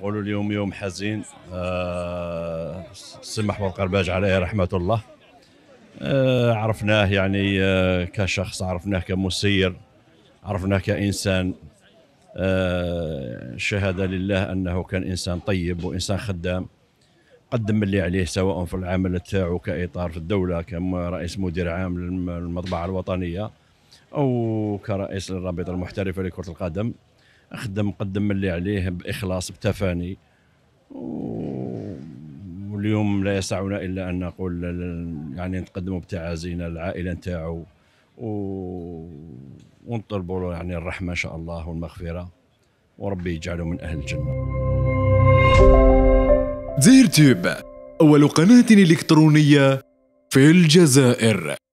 نقولوا اليوم يوم حزين أه محمود قرباج عليه رحمه الله أه عرفناه يعني أه كشخص عرفناه كمسير عرفناه كانسان آه، شهاده لله انه كان انسان طيب وانسان خدام قدم اللي عليه سواء في العمل تاعو كاطار في الدوله كرئيس مدير عام للمطبعه الوطنيه او كرئيس للرابطه المحترفه لكره القدم خدم قدم اللي عليه باخلاص بتفاني واليوم لا يسعنا الا ان نقول يعني نتقدموا بتعازينا للعائله نتاعو ونطلبوا له يعني الرحمه ان شاء الله والمغفره وربي يجعله من اهل الجنه. زير تيوب اول قناه الكترونيه في الجزائر.